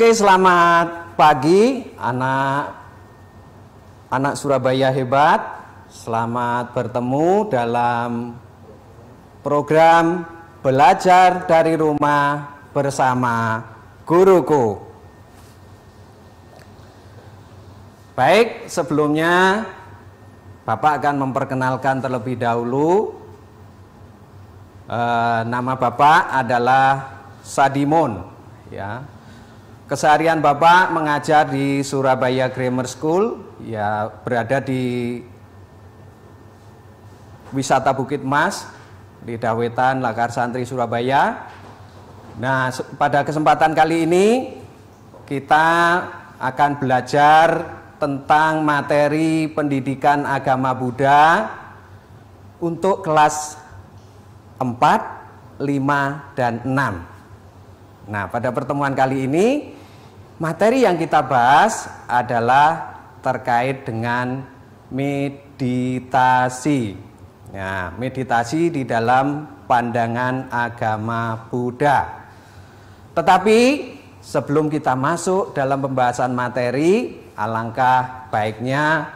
Oke, selamat pagi anak anak Surabaya hebat. Selamat bertemu dalam program belajar dari rumah bersama guruku. Baik, sebelumnya Bapak akan memperkenalkan terlebih dahulu e, nama Bapak adalah Sadimon ya Keseharian Bapak mengajar di Surabaya Grammar School, ya berada di wisata Bukit Mas di Dawetan Lakar Santri Surabaya. Nah, pada kesempatan kali ini kita akan belajar tentang materi pendidikan agama Buddha untuk kelas 4, 5, dan 6. Nah, pada pertemuan kali ini Materi yang kita bahas adalah terkait dengan meditasi. Nah, meditasi di dalam pandangan agama Buddha. Tetapi sebelum kita masuk dalam pembahasan materi, alangkah baiknya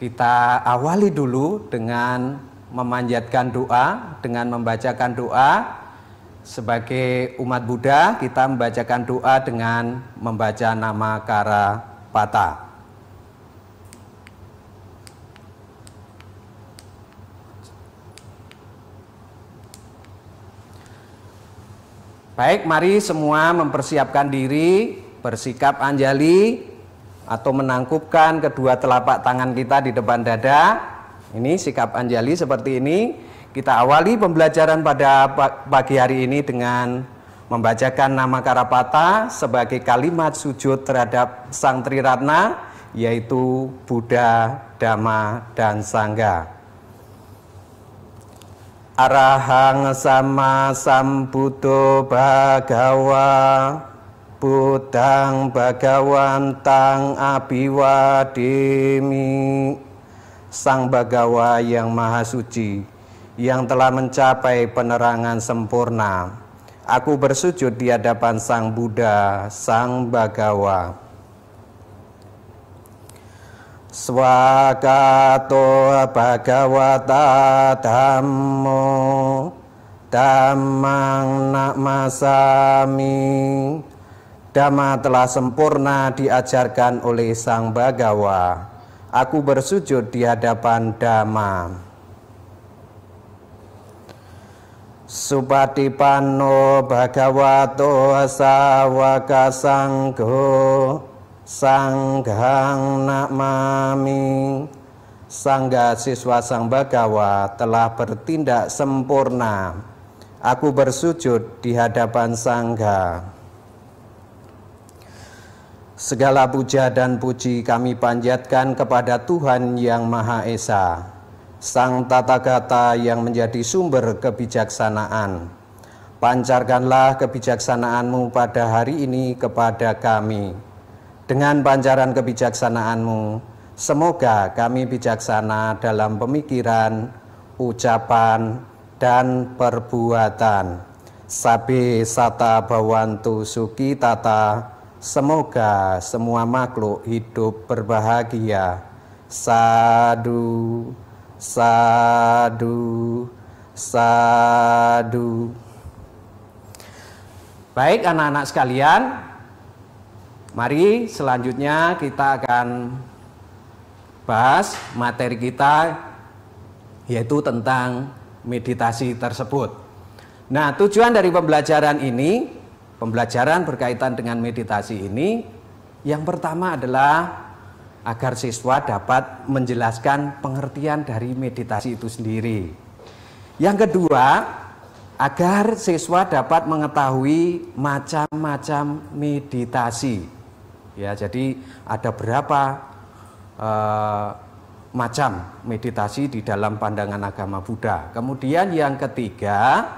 kita awali dulu dengan memanjatkan doa, dengan membacakan doa sebagai umat Buddha, kita membacakan doa dengan membaca nama Kara Pata. Baik, mari semua mempersiapkan diri, bersikap anjali atau menangkupkan kedua telapak tangan kita di depan dada. Ini sikap anjali seperti ini. Kita awali pembelajaran pada pagi hari ini dengan membacakan nama Karapata sebagai kalimat sujud terhadap Sang Triratna yaitu Buddha, Dhamma, dan Sangha. Arahang sama sambuto bagawa Budang tang abiwadimi Sang Bagawa yang Maha Suci, yang telah mencapai penerangan sempurna. Aku bersujud di hadapan Sang Buddha, Sang Bagawa. Swagato Bhagavata Dhammo Dhammang Namasami Dhamma telah sempurna diajarkan oleh Sang Bagawa. Aku bersujud di hadapan Dhamma. Supatipanno bhagavato Asawaka sangho sanghang namami Sangga siswa sang bhagawa telah bertindak sempurna Aku bersujud di hadapan sangga Segala puja dan puji kami panjatkan kepada Tuhan Yang Maha Esa, Sang tata kata yang menjadi sumber kebijaksanaan. Pancarkanlah kebijaksanaanmu pada hari ini kepada kami. Dengan pancaran kebijaksanaanmu, semoga kami bijaksana dalam pemikiran, ucapan, dan perbuatan. Sabe sata bawantu suki tata Semoga semua makhluk hidup berbahagia Sadu sadu sadu Baik anak-anak sekalian Mari selanjutnya kita akan bahas materi kita yaitu tentang meditasi tersebut. Nah, tujuan dari pembelajaran ini, pembelajaran berkaitan dengan meditasi ini yang pertama adalah agar siswa dapat menjelaskan pengertian dari meditasi itu sendiri. Yang kedua, agar siswa dapat mengetahui macam-macam meditasi. Ya, jadi ada berapa eh, macam meditasi di dalam pandangan agama Buddha. Kemudian yang ketiga,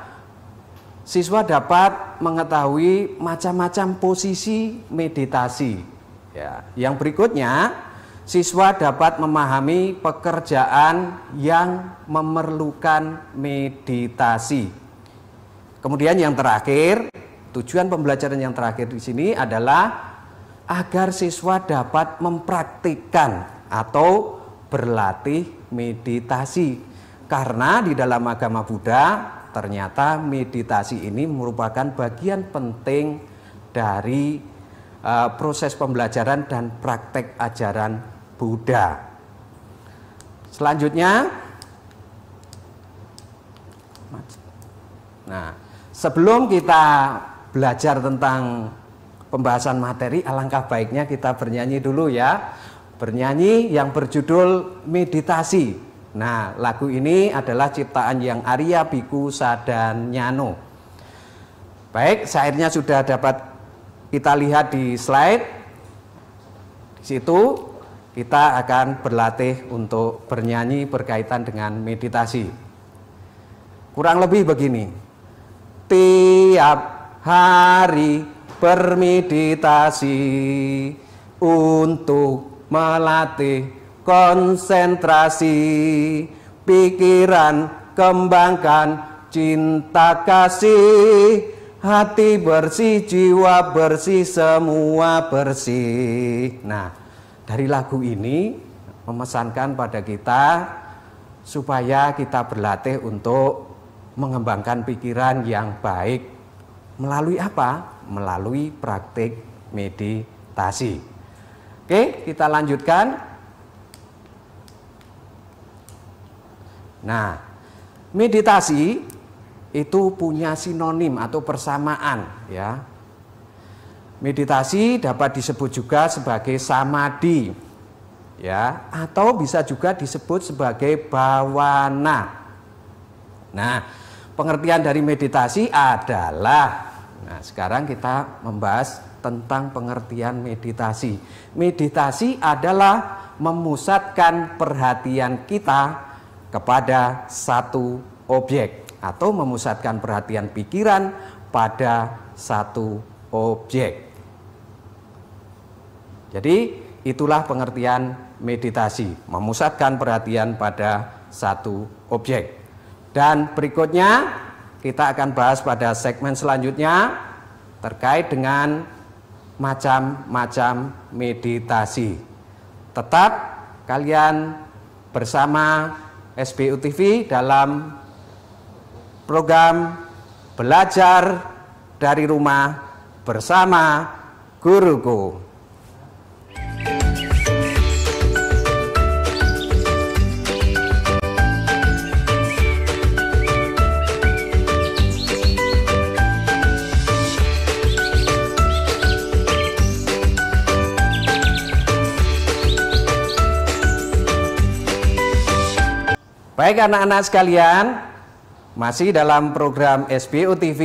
siswa dapat mengetahui macam-macam posisi meditasi. Ya, yang berikutnya, siswa dapat memahami pekerjaan yang memerlukan meditasi. Kemudian yang terakhir, tujuan pembelajaran yang terakhir di sini adalah agar siswa dapat mempraktikkan atau berlatih meditasi. Karena di dalam agama Buddha ternyata meditasi ini merupakan bagian penting dari eh, proses pembelajaran dan praktek ajaran Buddha. Selanjutnya, nah sebelum kita belajar tentang pembahasan materi, alangkah baiknya kita bernyanyi dulu ya. Bernyanyi yang berjudul meditasi. Nah, lagu ini adalah ciptaan yang Arya Biku Sadan Nyano. Baik, syairnya sudah dapat kita lihat di slide. Di situ kita akan berlatih untuk bernyanyi berkaitan dengan meditasi. Kurang lebih begini, tiap hari bermeditasi untuk melatih konsentrasi, pikiran kembangkan cinta kasih, hati bersih, jiwa bersih, semua bersih. Nah, dari lagu ini memesankan pada kita supaya kita berlatih untuk mengembangkan pikiran yang baik melalui apa? Melalui praktik meditasi. Oke, kita lanjutkan. Nah, meditasi itu punya sinonim atau persamaan ya Meditasi dapat disebut juga sebagai samadhi ya atau bisa juga disebut sebagai bawana. Nah, pengertian dari meditasi adalah nah sekarang kita membahas tentang pengertian meditasi. Meditasi adalah memusatkan perhatian kita kepada satu objek atau memusatkan perhatian pikiran pada satu objek. Jadi itulah pengertian meditasi, memusatkan perhatian pada satu objek. Dan berikutnya kita akan bahas pada segmen selanjutnya terkait dengan macam-macam meditasi. Tetap kalian bersama SBU TV dalam program Belajar dari Rumah bersama Guruku. Baik anak-anak sekalian, masih dalam program SBU TV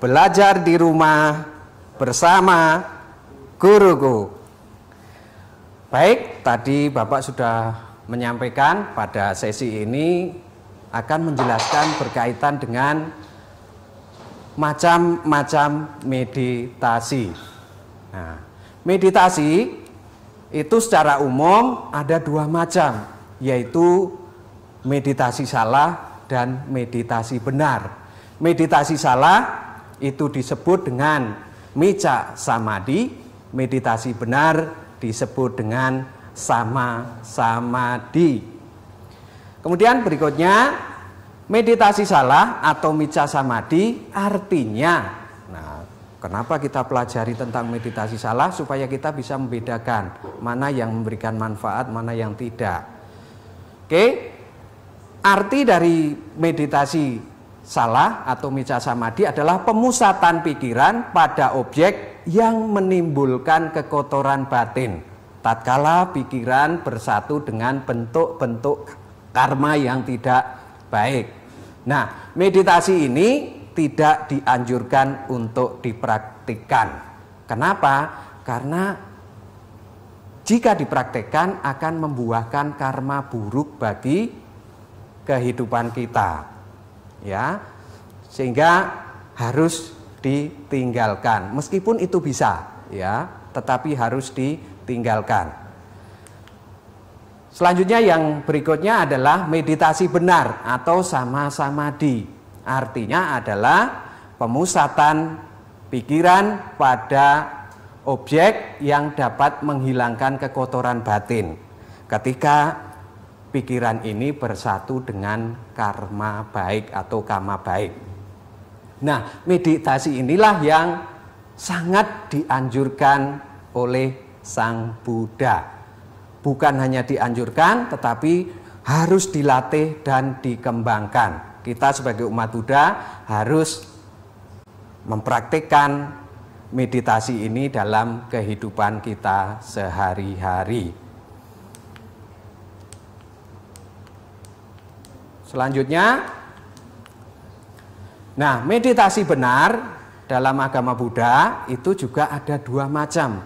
Belajar di Rumah bersama guruku. Baik, tadi Bapak sudah menyampaikan pada sesi ini akan menjelaskan berkaitan dengan macam-macam meditasi. Nah, meditasi itu secara umum ada dua macam, yaitu meditasi salah dan meditasi benar. Meditasi salah itu disebut dengan mica samadi, meditasi benar disebut dengan sama samadi. Kemudian berikutnya meditasi salah atau mica samadi artinya nah kenapa kita pelajari tentang meditasi salah supaya kita bisa membedakan mana yang memberikan manfaat, mana yang tidak. Oke, Arti dari meditasi salah atau mica samadhi adalah pemusatan pikiran pada objek yang menimbulkan kekotoran batin. Tatkala pikiran bersatu dengan bentuk-bentuk karma yang tidak baik. Nah, meditasi ini tidak dianjurkan untuk dipraktikkan. Kenapa? Karena jika dipraktikkan akan membuahkan karma buruk bagi kehidupan kita. Ya. Sehingga harus ditinggalkan. Meskipun itu bisa, ya, tetapi harus ditinggalkan. Selanjutnya yang berikutnya adalah meditasi benar atau sama sama di Artinya adalah pemusatan pikiran pada objek yang dapat menghilangkan kekotoran batin. Ketika pikiran ini bersatu dengan karma baik atau karma baik. Nah, meditasi inilah yang sangat dianjurkan oleh Sang Buddha. Bukan hanya dianjurkan, tetapi harus dilatih dan dikembangkan. Kita sebagai umat Buddha harus mempraktikkan meditasi ini dalam kehidupan kita sehari-hari. Selanjutnya, nah meditasi benar dalam agama Buddha itu juga ada dua macam.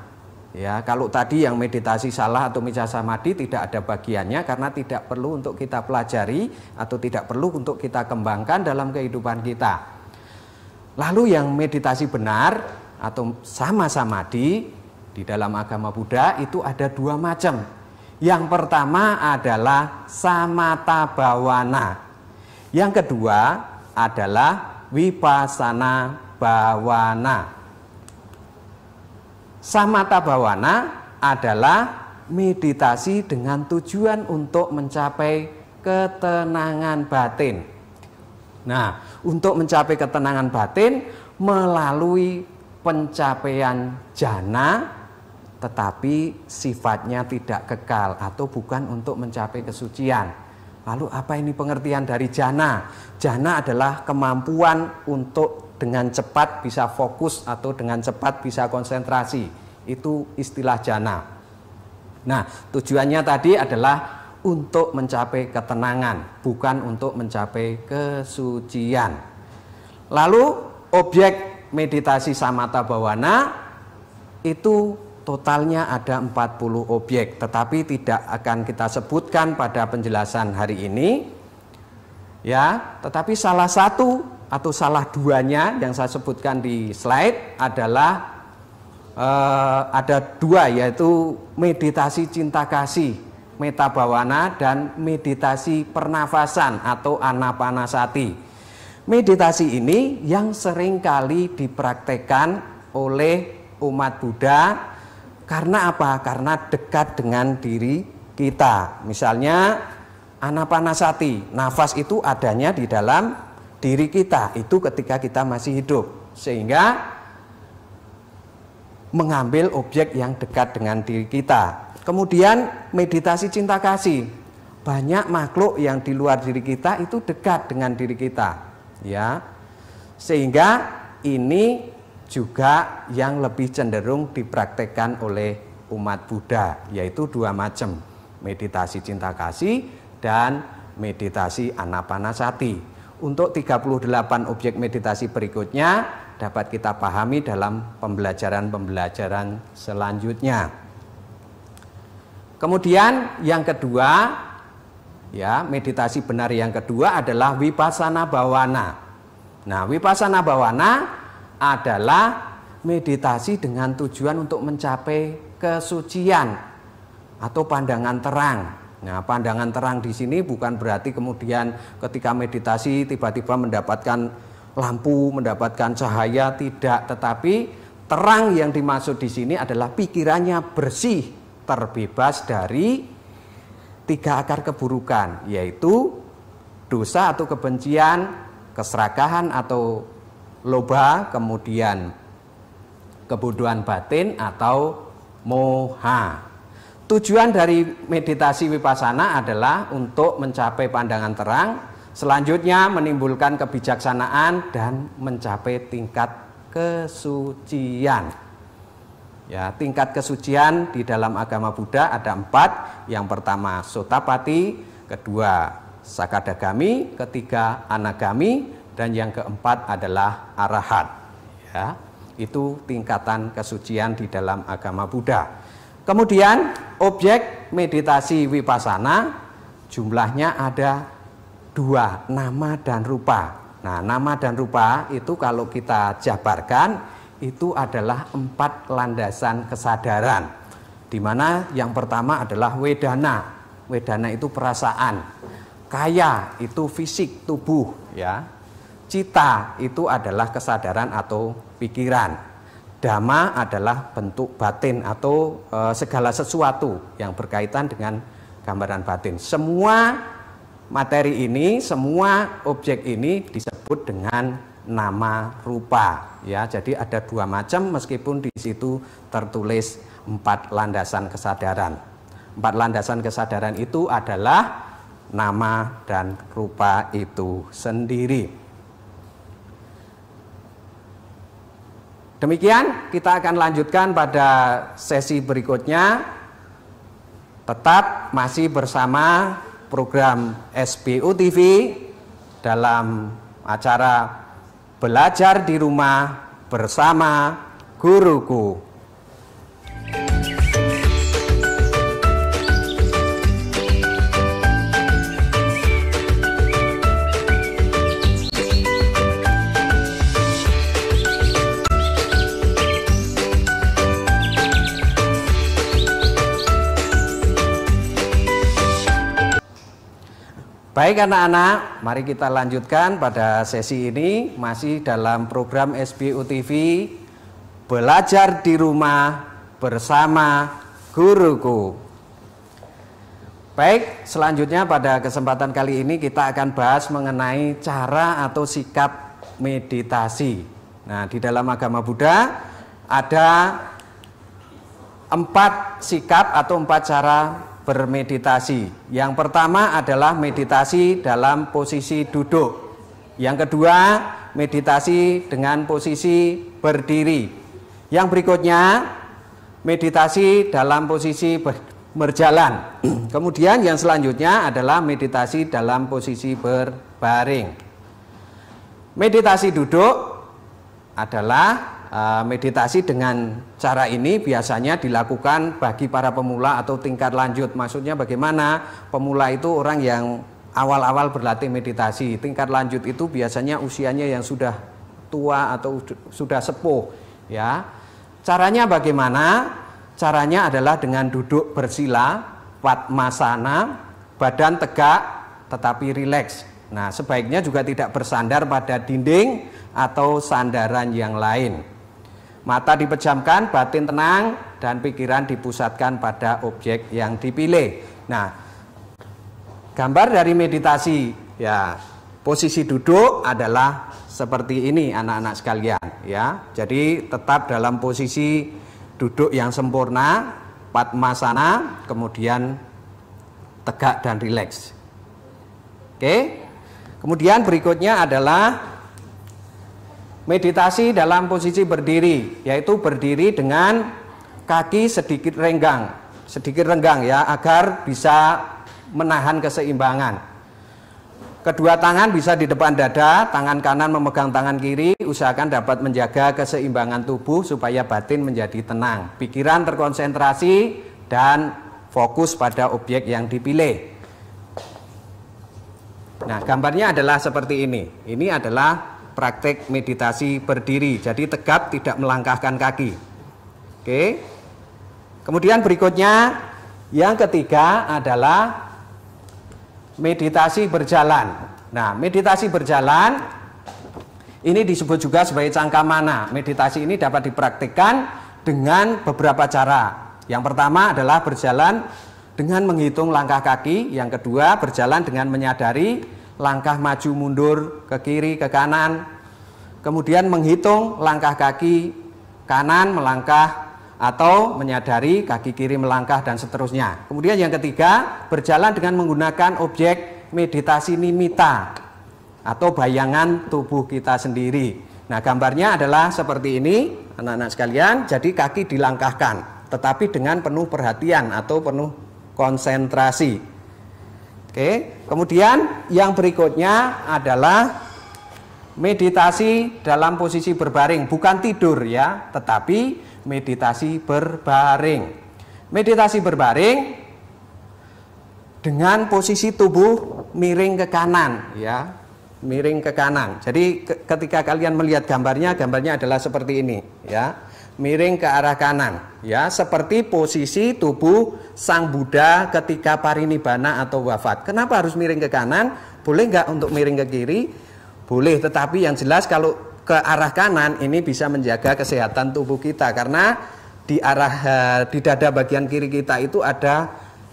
Ya, kalau tadi yang meditasi salah atau micca samadhi tidak ada bagiannya karena tidak perlu untuk kita pelajari atau tidak perlu untuk kita kembangkan dalam kehidupan kita. Lalu yang meditasi benar atau sama samadhi di dalam agama Buddha itu ada dua macam yang pertama adalah samata bawana. Yang kedua adalah wipasana bawana. Samata bawana adalah meditasi dengan tujuan untuk mencapai ketenangan batin. Nah, untuk mencapai ketenangan batin melalui pencapaian jana tetapi sifatnya tidak kekal atau bukan untuk mencapai kesucian. Lalu apa ini pengertian dari jana? Jana adalah kemampuan untuk dengan cepat bisa fokus atau dengan cepat bisa konsentrasi. Itu istilah jana. Nah, tujuannya tadi adalah untuk mencapai ketenangan, bukan untuk mencapai kesucian. Lalu objek meditasi samata bawana itu totalnya ada 40 objek, tetapi tidak akan kita sebutkan pada penjelasan hari ini. Ya, tetapi salah satu atau salah duanya yang saya sebutkan di slide adalah eh, ada dua yaitu meditasi cinta kasih, meta bawana dan meditasi pernafasan atau anapanasati. Meditasi ini yang seringkali dipraktekkan oleh umat Buddha karena apa? Karena dekat dengan diri kita. Misalnya anapanasati, nafas itu adanya di dalam diri kita. Itu ketika kita masih hidup. Sehingga mengambil objek yang dekat dengan diri kita. Kemudian meditasi cinta kasih. Banyak makhluk yang di luar diri kita itu dekat dengan diri kita, ya. Sehingga ini juga yang lebih cenderung dipraktekkan oleh umat Buddha, yaitu dua macam, meditasi cinta kasih dan meditasi anapanasati. Untuk 38 objek meditasi berikutnya dapat kita pahami dalam pembelajaran-pembelajaran selanjutnya. Kemudian yang kedua, ya, meditasi benar yang kedua adalah vipassana bawana. Nah, vipassana bawana adalah meditasi dengan tujuan untuk mencapai kesucian atau pandangan terang. Nah, pandangan terang di sini bukan berarti kemudian ketika meditasi tiba-tiba mendapatkan lampu, mendapatkan cahaya, tidak, tetapi terang yang dimaksud di sini adalah pikirannya bersih, terbebas dari tiga akar keburukan, yaitu dosa atau kebencian, keserakahan atau loba, kemudian kebodohan batin atau moha. Tujuan dari meditasi wipasana adalah untuk mencapai pandangan terang, selanjutnya menimbulkan kebijaksanaan dan mencapai tingkat kesucian. Ya, tingkat kesucian di dalam agama Buddha ada empat. Yang pertama Sotapati, kedua Sakadagami, ketiga Anagami, dan yang keempat adalah arahat. Ya, itu tingkatan kesucian di dalam agama Buddha. Kemudian objek meditasi wipasana jumlahnya ada dua, nama dan rupa. Nah, nama dan rupa itu kalau kita jabarkan itu adalah empat landasan kesadaran. Di mana yang pertama adalah wedana. Wedana itu perasaan. Kaya itu fisik tubuh ya. Cita itu adalah kesadaran atau pikiran. Dhamma adalah bentuk batin atau e, segala sesuatu yang berkaitan dengan gambaran batin. Semua materi ini, semua objek ini disebut dengan nama rupa. Ya, jadi ada dua macam meskipun di situ tertulis empat landasan kesadaran. Empat landasan kesadaran itu adalah nama dan rupa itu sendiri. Demikian kita akan lanjutkan pada sesi berikutnya. Tetap masih bersama program SBU TV dalam acara Belajar di Rumah bersama Guruku. Baik anak-anak, mari kita lanjutkan pada sesi ini masih dalam program SBU TV Belajar di Rumah bersama Guruku. Baik, selanjutnya pada kesempatan kali ini kita akan bahas mengenai cara atau sikap meditasi. Nah, di dalam agama Buddha ada empat sikap atau empat cara bermeditasi. Yang pertama adalah meditasi dalam posisi duduk. Yang kedua, meditasi dengan posisi berdiri. Yang berikutnya, meditasi dalam posisi berjalan. Kemudian yang selanjutnya adalah meditasi dalam posisi berbaring. Meditasi duduk adalah Eh, meditasi dengan cara ini biasanya dilakukan bagi para pemula atau tingkat lanjut. Maksudnya bagaimana pemula itu orang yang awal-awal berlatih meditasi. Tingkat lanjut itu biasanya usianya yang sudah tua atau sudah sepuh, ya. Caranya bagaimana? Caranya adalah dengan duduk bersila, padmasana, badan tegak tetapi rileks. Nah, sebaiknya juga tidak bersandar pada dinding atau sandaran yang lain. Mata dipejamkan, batin tenang, dan pikiran dipusatkan pada objek yang dipilih. Nah, gambar dari meditasi ya, posisi duduk adalah seperti ini anak-anak sekalian ya. Jadi tetap dalam posisi duduk yang sempurna, padmasana, kemudian tegak dan rileks. Oke. Kemudian berikutnya adalah Meditasi dalam posisi berdiri, yaitu berdiri dengan kaki sedikit renggang, sedikit renggang ya, agar bisa menahan keseimbangan. Kedua tangan bisa di depan dada, tangan kanan memegang tangan kiri, usahakan dapat menjaga keseimbangan tubuh supaya batin menjadi tenang. Pikiran terkonsentrasi dan fokus pada objek yang dipilih. Nah, gambarnya adalah seperti ini. Ini adalah praktek meditasi berdiri. Jadi tegap tidak melangkahkan kaki. Oke. Kemudian berikutnya yang ketiga adalah meditasi berjalan. Nah, meditasi berjalan ini disebut juga sebagai cangkamana. Meditasi ini dapat dipraktikkan dengan beberapa cara. Yang pertama adalah berjalan dengan menghitung langkah kaki, yang kedua berjalan dengan menyadari langkah maju mundur ke kiri ke kanan kemudian menghitung langkah kaki kanan melangkah atau menyadari kaki kiri melangkah dan seterusnya kemudian yang ketiga berjalan dengan menggunakan objek meditasi nimita atau bayangan tubuh kita sendiri nah gambarnya adalah seperti ini anak-anak sekalian jadi kaki dilangkahkan tetapi dengan penuh perhatian atau penuh konsentrasi Oke, kemudian yang berikutnya adalah meditasi dalam posisi berbaring, bukan tidur ya, tetapi meditasi berbaring. Meditasi berbaring dengan posisi tubuh miring ke kanan ya, miring ke kanan. Jadi ketika kalian melihat gambarnya, gambarnya adalah seperti ini ya miring ke arah kanan ya seperti posisi tubuh sang Buddha ketika parinibbana atau wafat. Kenapa harus miring ke kanan? Boleh nggak untuk miring ke kiri? Boleh, tetapi yang jelas kalau ke arah kanan ini bisa menjaga kesehatan tubuh kita karena di arah eh, di dada bagian kiri kita itu ada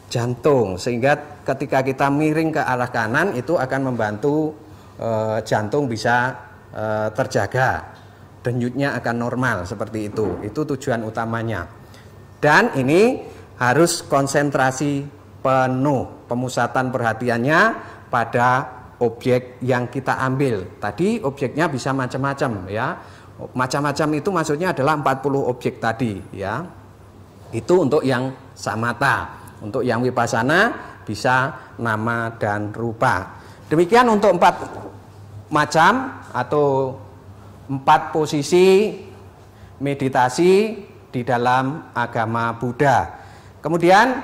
jantung sehingga ketika kita miring ke arah kanan itu akan membantu eh, jantung bisa eh, terjaga denyutnya akan normal seperti itu. Itu tujuan utamanya. Dan ini harus konsentrasi penuh pemusatan perhatiannya pada objek yang kita ambil. Tadi objeknya bisa macam-macam ya. Macam-macam itu maksudnya adalah 40 objek tadi ya. Itu untuk yang samata. Untuk yang wipasana bisa nama dan rupa. Demikian untuk empat macam atau empat posisi meditasi di dalam agama Buddha. Kemudian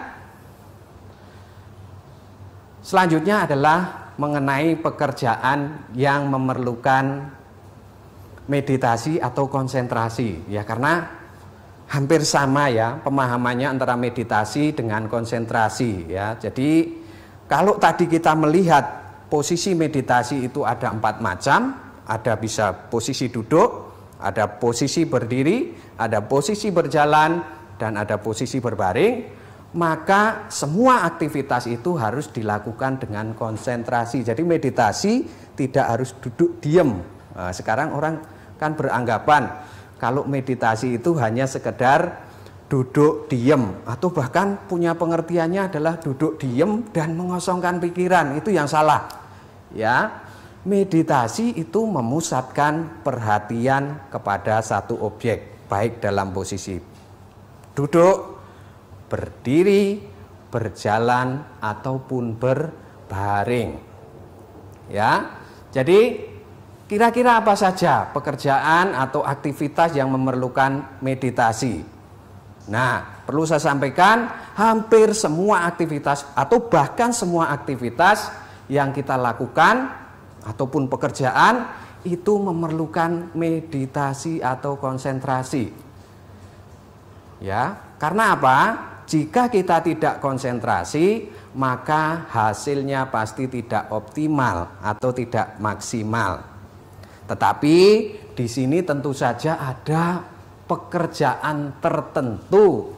selanjutnya adalah mengenai pekerjaan yang memerlukan meditasi atau konsentrasi ya karena hampir sama ya pemahamannya antara meditasi dengan konsentrasi ya. Jadi kalau tadi kita melihat posisi meditasi itu ada empat macam, ada bisa posisi duduk, ada posisi berdiri, ada posisi berjalan, dan ada posisi berbaring, maka semua aktivitas itu harus dilakukan dengan konsentrasi. Jadi meditasi tidak harus duduk diem. Nah, sekarang orang kan beranggapan kalau meditasi itu hanya sekedar duduk diem. atau bahkan punya pengertiannya adalah duduk diem dan mengosongkan pikiran. Itu yang salah. Ya, meditasi itu memusatkan perhatian kepada satu objek, baik dalam posisi duduk, berdiri, berjalan ataupun berbaring. Ya. Jadi kira-kira apa saja pekerjaan atau aktivitas yang memerlukan meditasi? Nah, perlu saya sampaikan hampir semua aktivitas atau bahkan semua aktivitas yang kita lakukan ataupun pekerjaan itu memerlukan meditasi atau konsentrasi. Ya, karena apa? Jika kita tidak konsentrasi, maka hasilnya pasti tidak optimal atau tidak maksimal. Tetapi di sini tentu saja ada pekerjaan tertentu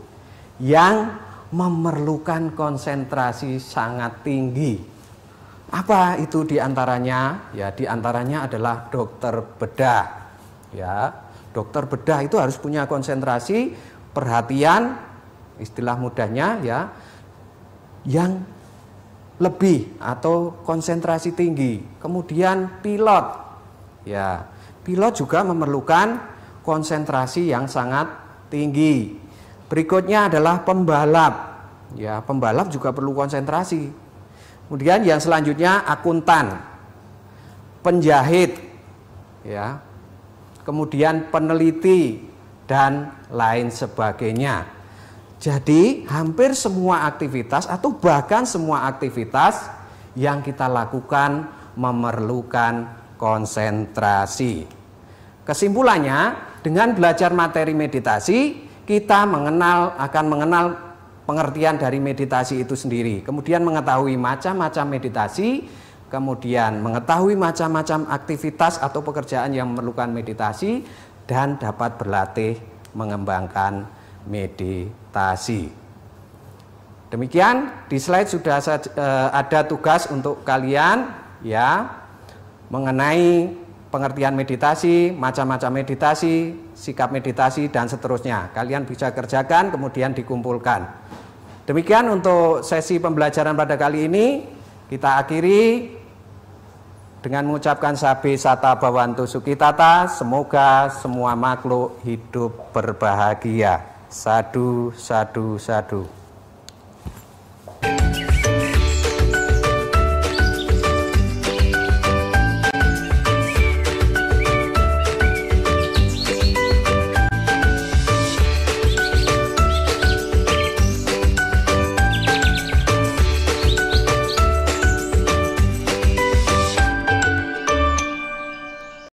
yang memerlukan konsentrasi sangat tinggi apa itu diantaranya? Ya diantaranya adalah dokter bedah. Ya, dokter bedah itu harus punya konsentrasi, perhatian, istilah mudahnya ya, yang lebih atau konsentrasi tinggi. Kemudian pilot, ya pilot juga memerlukan konsentrasi yang sangat tinggi. Berikutnya adalah pembalap, ya pembalap juga perlu konsentrasi Kemudian yang selanjutnya akuntan, penjahit, ya, kemudian peneliti dan lain sebagainya. Jadi hampir semua aktivitas atau bahkan semua aktivitas yang kita lakukan memerlukan konsentrasi. Kesimpulannya, dengan belajar materi meditasi, kita mengenal akan mengenal pengertian dari meditasi itu sendiri. Kemudian mengetahui macam-macam meditasi, kemudian mengetahui macam-macam aktivitas atau pekerjaan yang memerlukan meditasi dan dapat berlatih mengembangkan meditasi. Demikian di slide sudah eh, ada tugas untuk kalian ya mengenai pengertian meditasi, macam-macam meditasi, sikap meditasi, dan seterusnya. Kalian bisa kerjakan, kemudian dikumpulkan. Demikian untuk sesi pembelajaran pada kali ini. Kita akhiri dengan mengucapkan sabi sata bawantu sukitata. Semoga semua makhluk hidup berbahagia. Sadu, sadu, sadu.